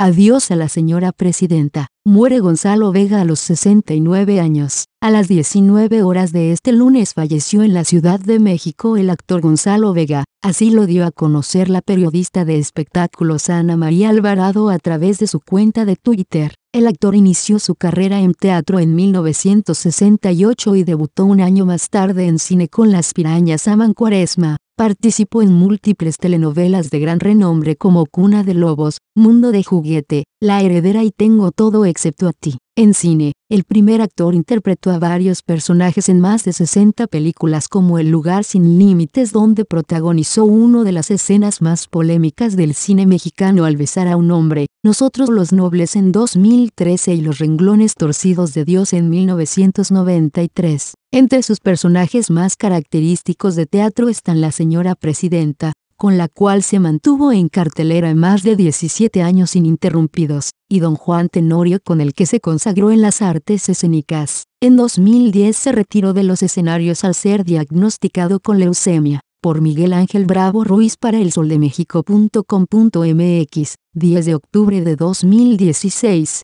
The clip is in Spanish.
Adiós a la señora presidenta. Muere Gonzalo Vega a los 69 años. A las 19 horas de este lunes falleció en la Ciudad de México el actor Gonzalo Vega, así lo dio a conocer la periodista de espectáculos Ana María Alvarado a través de su cuenta de Twitter. El actor inició su carrera en teatro en 1968 y debutó un año más tarde en cine con Las pirañas Aman Cuaresma. Participó en múltiples telenovelas de gran renombre como Cuna de Lobos, Mundo de Juguete, La Heredera y Tengo Todo excepto a ti. En cine, el primer actor interpretó a varios personajes en más de 60 películas como El lugar sin límites donde protagonizó una de las escenas más polémicas del cine mexicano al besar a un hombre, Nosotros los Nobles en 2013 y Los Renglones Torcidos de Dios en 1993. Entre sus personajes más característicos de teatro están la señora presidenta, con la cual se mantuvo en cartelera más de 17 años ininterrumpidos, y don Juan Tenorio con el que se consagró en las artes escénicas. En 2010 se retiró de los escenarios al ser diagnosticado con leucemia por Miguel Ángel Bravo Ruiz para el Sol de México.com.mx, 10 de octubre de 2016.